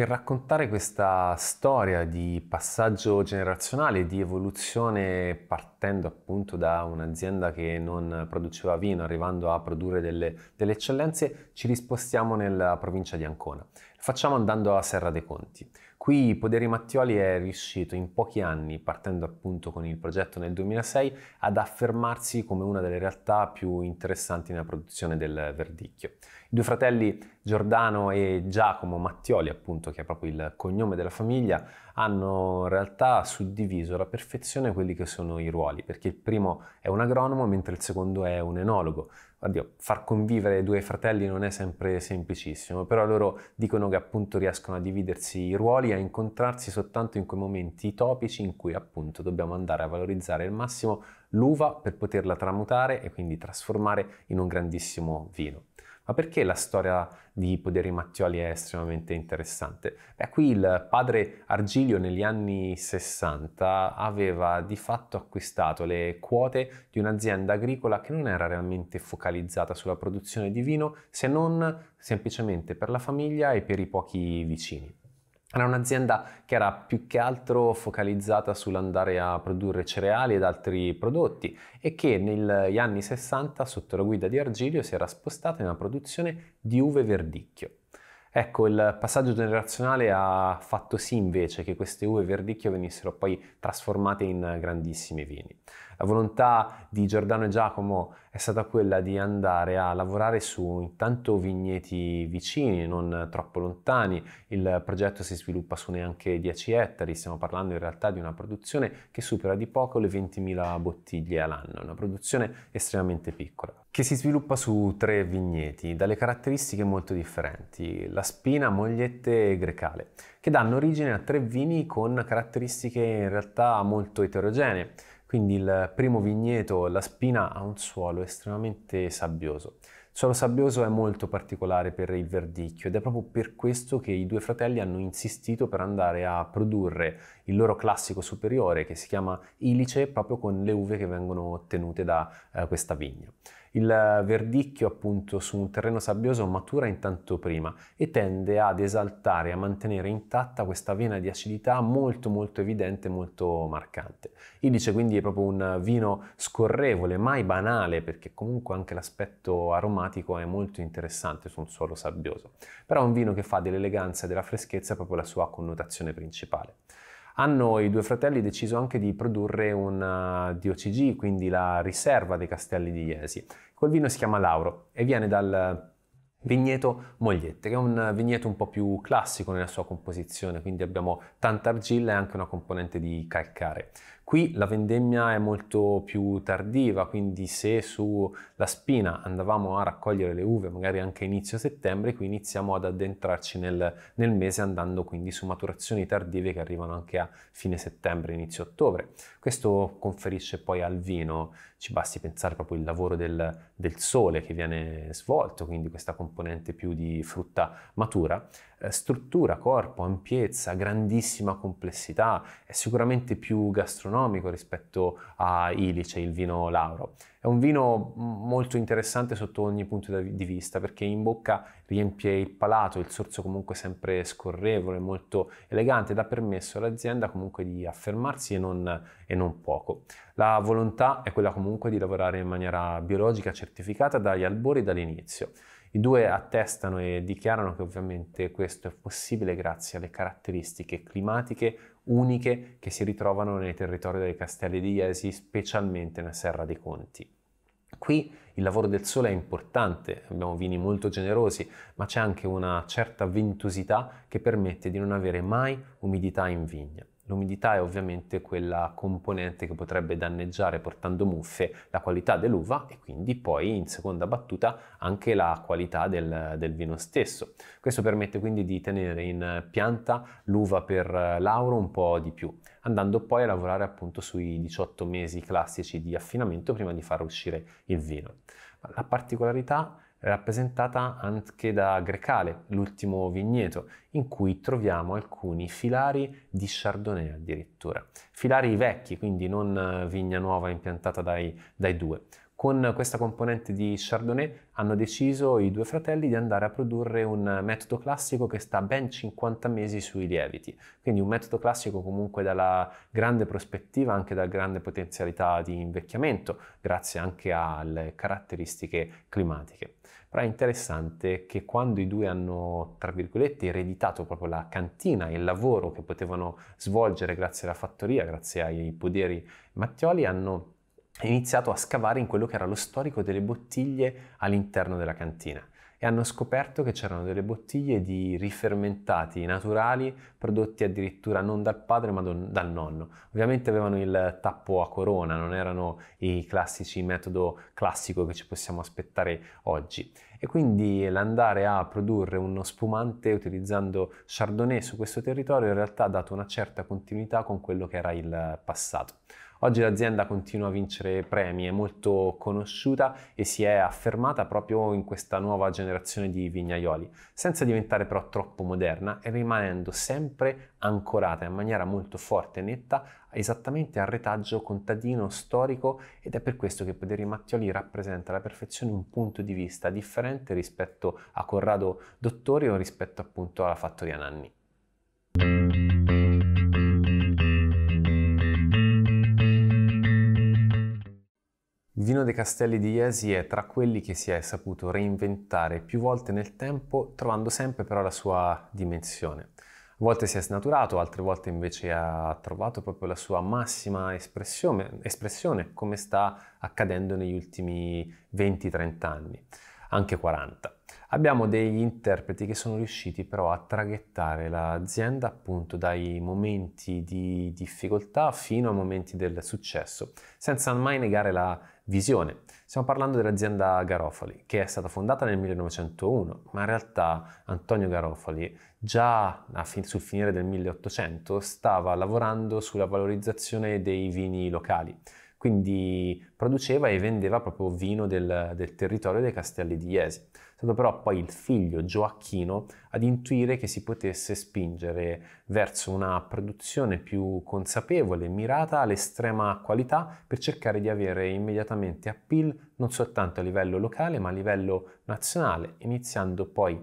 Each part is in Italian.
Per raccontare questa storia di passaggio generazionale, di evoluzione partendo appunto da un'azienda che non produceva vino, arrivando a produrre delle, delle eccellenze, ci rispostiamo nella provincia di Ancona. facciamo andando a Serra dei Conti. Qui Poderi Mattioli è riuscito in pochi anni, partendo appunto con il progetto nel 2006, ad affermarsi come una delle realtà più interessanti nella produzione del verdicchio. I due fratelli Giordano e Giacomo Mattioli, appunto, che è proprio il cognome della famiglia, hanno in realtà suddiviso alla perfezione quelli che sono i ruoli, perché il primo è un agronomo mentre il secondo è un enologo. Oddio, far convivere due fratelli non è sempre semplicissimo, però loro dicono che appunto riescono a dividersi i ruoli e a incontrarsi soltanto in quei momenti topici in cui appunto dobbiamo andare a valorizzare al massimo l'uva per poterla tramutare e quindi trasformare in un grandissimo vino. Ma perché la storia di Poderi Mattioli è estremamente interessante? Beh, qui il padre Argilio negli anni 60 aveva di fatto acquistato le quote di un'azienda agricola che non era realmente focalizzata sulla produzione di vino, se non semplicemente per la famiglia e per i pochi vicini. Era un'azienda che era più che altro focalizzata sull'andare a produrre cereali ed altri prodotti e che negli anni 60 sotto la guida di Argilio si era spostata nella produzione di uve verdicchio. Ecco, il passaggio generazionale ha fatto sì invece che queste uve verdicchio venissero poi trasformate in grandissimi vini. La volontà di Giordano e Giacomo è stata quella di andare a lavorare su intanto vigneti vicini, non troppo lontani. Il progetto si sviluppa su neanche 10 ettari, stiamo parlando in realtà di una produzione che supera di poco le 20.000 bottiglie all'anno, una produzione estremamente piccola, che si sviluppa su tre vigneti dalle caratteristiche molto differenti, la spina, mogliette e grecale, che danno origine a tre vini con caratteristiche in realtà molto eterogenee. Quindi il primo vigneto, la spina, ha un suolo estremamente sabbioso. Il suolo sabbioso è molto particolare per il verdicchio ed è proprio per questo che i due fratelli hanno insistito per andare a produrre il loro classico superiore che si chiama Ilice proprio con le uve che vengono ottenute da eh, questa vigna. Il verdicchio appunto su un terreno sabbioso matura intanto prima e tende ad esaltare, a mantenere intatta questa vena di acidità molto molto evidente, molto marcante. Idice quindi è proprio un vino scorrevole, mai banale perché comunque anche l'aspetto aromatico è molto interessante su un suolo sabbioso, però è un vino che fa dell'eleganza e della freschezza proprio la sua connotazione principale hanno i due fratelli deciso anche di produrre una eh, DOCG, quindi la riserva dei castelli di Iesi. Quel vino si chiama Lauro e viene dal vigneto Mogliette, che è un vigneto un po' più classico nella sua composizione, quindi abbiamo tanta argilla e anche una componente di calcare. Qui la vendemmia è molto più tardiva, quindi se sulla spina andavamo a raccogliere le uve magari anche a inizio settembre, qui iniziamo ad addentrarci nel, nel mese andando quindi su maturazioni tardive che arrivano anche a fine settembre, inizio ottobre. Questo conferisce poi al vino, ci basti pensare proprio il lavoro del, del sole che viene svolto, quindi questa componente più di frutta matura, eh, struttura, corpo, ampiezza, grandissima complessità, è sicuramente più gastronomica economico rispetto a Ilice, il vino Lauro. È un vino molto interessante sotto ogni punto di vista perché in bocca riempie il palato, il sorso comunque sempre scorrevole, molto elegante ed ha permesso all'azienda comunque di affermarsi e non, e non poco. La volontà è quella comunque di lavorare in maniera biologica certificata dagli albori dall'inizio. I due attestano e dichiarano che ovviamente questo è possibile grazie alle caratteristiche climatiche uniche che si ritrovano nei territori dei castelli di Iesi, specialmente nella Serra dei Conti. Qui il lavoro del sole è importante, abbiamo vini molto generosi, ma c'è anche una certa ventosità che permette di non avere mai umidità in vigna. L'umidità è ovviamente quella componente che potrebbe danneggiare portando muffe la qualità dell'uva e quindi poi in seconda battuta anche la qualità del, del vino stesso. Questo permette quindi di tenere in pianta l'uva per l'auro un po' di più, andando poi a lavorare appunto sui 18 mesi classici di affinamento prima di far uscire il vino. La particolarità rappresentata anche da Grecale, l'ultimo vigneto, in cui troviamo alcuni filari di Chardonnay addirittura. Filari vecchi, quindi non vigna nuova impiantata dai, dai due. Con questa componente di Chardonnay hanno deciso i due fratelli di andare a produrre un metodo classico che sta ben 50 mesi sui lieviti, quindi un metodo classico comunque dalla grande prospettiva, anche dalla grande potenzialità di invecchiamento, grazie anche alle caratteristiche climatiche. Però è interessante che quando i due hanno, tra virgolette, ereditato proprio la cantina e il lavoro che potevano svolgere grazie alla fattoria, grazie ai poderi Mattioli, hanno ha iniziato a scavare in quello che era lo storico delle bottiglie all'interno della cantina e hanno scoperto che c'erano delle bottiglie di rifermentati naturali prodotti addirittura non dal padre ma dal nonno. Ovviamente avevano il tappo a corona, non erano i classici metodo classico che ci possiamo aspettare oggi. E quindi l'andare a produrre uno spumante utilizzando Chardonnay su questo territorio in realtà ha dato una certa continuità con quello che era il passato. Oggi l'azienda continua a vincere premi, è molto conosciuta e si è affermata proprio in questa nuova generazione di vignaioli, senza diventare però troppo moderna e rimanendo sempre ancorata in maniera molto forte e netta esattamente al retaggio contadino storico ed è per questo che Pederi Mattioli rappresenta alla perfezione un punto di vista differente rispetto a Corrado o rispetto appunto alla fattoria Nanni. Il vino dei Castelli di Iesi è tra quelli che si è saputo reinventare più volte nel tempo, trovando sempre però la sua dimensione. A volte si è snaturato, altre volte invece ha trovato proprio la sua massima espressione, espressione come sta accadendo negli ultimi 20-30 anni, anche 40. Abbiamo degli interpreti che sono riusciti però a traghettare l'azienda appunto dai momenti di difficoltà fino ai momenti del successo, senza mai negare la visione. Stiamo parlando dell'azienda Garofoli, che è stata fondata nel 1901, ma in realtà Antonio Garofoli già fin- sul finire del 1800 stava lavorando sulla valorizzazione dei vini locali quindi produceva e vendeva proprio vino del, del territorio dei Castelli di Iesi. È stato però poi il figlio Gioacchino ad intuire che si potesse spingere verso una produzione più consapevole, mirata all'estrema qualità per cercare di avere immediatamente appeal non soltanto a livello locale ma a livello nazionale, iniziando poi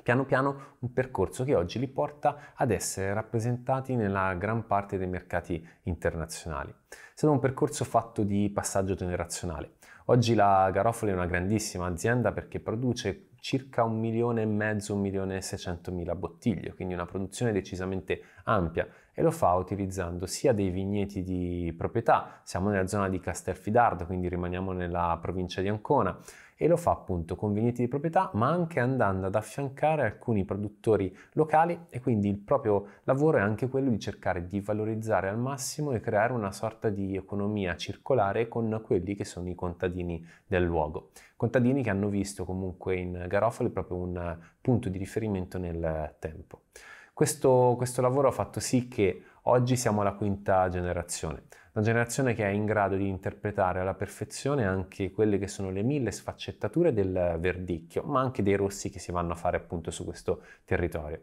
piano piano un percorso che oggi li porta ad essere rappresentati nella gran parte dei mercati internazionali. È stato un percorso fatto di passaggio generazionale. Oggi la Garofoli è una grandissima azienda perché produce circa un milione e mezzo, un milione e seicentomila bottiglie, quindi una produzione decisamente ampia e lo fa utilizzando sia dei vigneti di proprietà, siamo nella zona di Castelfidardo, quindi rimaniamo nella provincia di Ancona, e lo fa appunto con vigneti di proprietà ma anche andando ad affiancare alcuni produttori locali e quindi il proprio lavoro è anche quello di cercare di valorizzare al massimo e creare una sorta di economia circolare con quelli che sono i contadini del luogo. Contadini che hanno visto comunque in Garofoli proprio un punto di riferimento nel tempo. Questo, questo lavoro ha fatto sì che oggi siamo alla quinta generazione una generazione che è in grado di interpretare alla perfezione anche quelle che sono le mille sfaccettature del verdicchio, ma anche dei rossi che si vanno a fare appunto su questo territorio.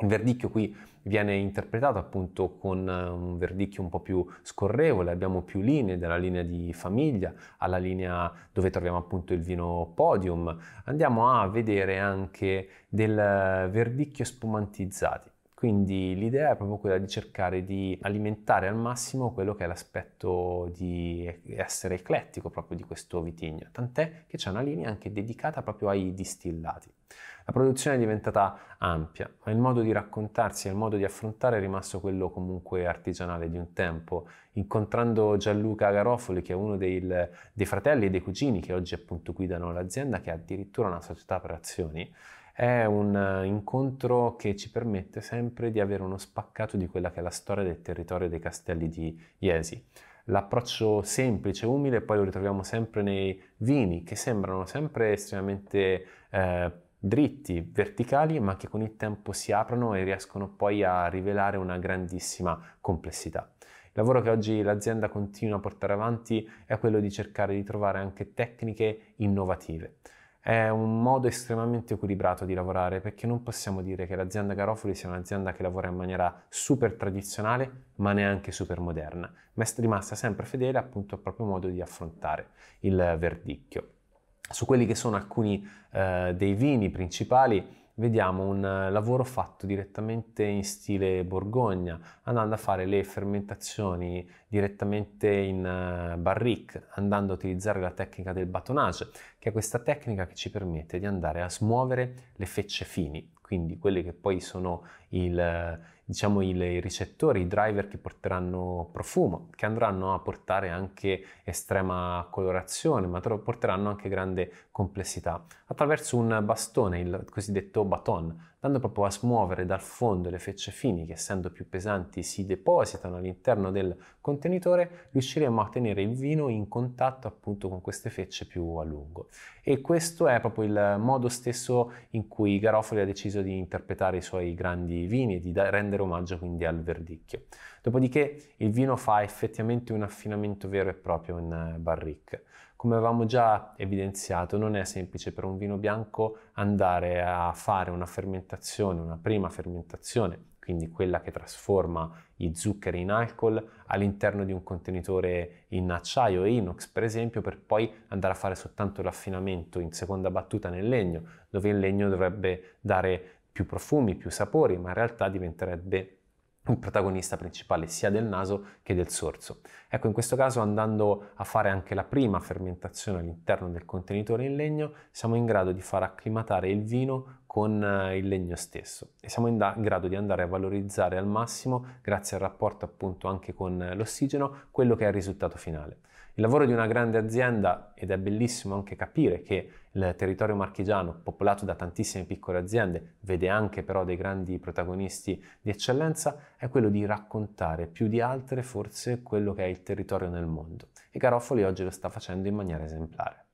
Il verdicchio qui viene interpretato appunto con eh, un verdicchio un po' più scorrevole, abbiamo più linee, dalla linea di famiglia alla linea dove troviamo appunto il vino podium. Andiamo a vedere anche del eh, verdicchio spumantizzati. Quindi l'idea è proprio quella di cercare di alimentare al massimo quello che è l'aspetto di essere eclettico proprio di questo vitigno, tant'è che c'è una linea anche dedicata proprio ai distillati. La produzione è diventata ampia, ma il modo di raccontarsi e il modo di affrontare è rimasto quello comunque artigianale di un tempo. Incontrando Gianluca Garofoli, che è uno dei, dei fratelli e dei cugini che oggi appunto guidano l'azienda, che è addirittura una società per azioni, è un eh, incontro che ci permette sempre di avere uno spaccato di quella che è la storia del territorio dei castelli di Iesi. L'approccio semplice, umile, poi lo ritroviamo sempre nei vini che sembrano sempre estremamente eh, dritti, verticali, ma che con il tempo si aprono e riescono poi a rivelare una grandissima complessità. Il lavoro che oggi l'azienda continua a portare avanti è quello di cercare di trovare anche tecniche innovative è un modo estremamente equilibrato di lavorare perché non possiamo dire che l'azienda Garofoli sia un'azienda che lavora in maniera super tradizionale ma neanche super moderna, ma è rimasta sempre fedele appunto al proprio modo di affrontare il verdicchio. Su quelli che sono alcuni eh, dei vini principali vediamo un eh, lavoro fatto direttamente in stile Borgogna, andando a fare le fermentazioni direttamente in eh, barrique, andando a utilizzare la tecnica del batonage, che è questa tecnica che ci permette di andare a smuovere le fecce fini, quindi quelle che poi sono il, eh, diciamo, i ricettori, i driver che porteranno profumo, che andranno a portare anche estrema colorazione, ma porteranno anche grande complessità, attraverso un bastone, il cosiddetto baton, andando proprio a smuovere dal fondo le fecce fini che essendo più pesanti si depositano all'interno del contenitore, riusciremo a tenere il vino in contatto appunto con queste fecce più a lungo. E questo è proprio il modo stesso in cui Garofoli ha deciso di interpretare i suoi grandi vini e di rendere omaggio quindi al verdicchio. Dopodiché il vino fa effettivamente un affinamento vero e proprio in barrique. Come avevamo già evidenziato, non è semplice per un vino bianco andare a fare una fermentazione, una prima fermentazione, quindi quella che trasforma gli zuccheri in alcol all'interno di un contenitore in acciaio e inox, per esempio, per poi andare a fare soltanto l'affinamento in seconda battuta nel legno, dove il legno dovrebbe dare più profumi, più sapori, ma in realtà diventerebbe un protagonista principale sia del naso che del sorso. Ecco, in questo caso andando a fare anche la prima fermentazione all'interno del contenitore in legno, siamo in grado di far acclimatare il vino con eh, il legno stesso e siamo in, grado di andare a valorizzare al massimo, grazie al rapporto appunto anche con eh, l'ossigeno, quello che è il risultato finale. Il lavoro di una grande azienda, ed è bellissimo anche capire che il territorio marchigiano, popolato da tantissime piccole aziende, vede anche però dei grandi protagonisti di eccellenza, è quello di raccontare più di altre forse quello che è il territorio nel mondo. E Garofoli oggi lo sta facendo in maniera esemplare.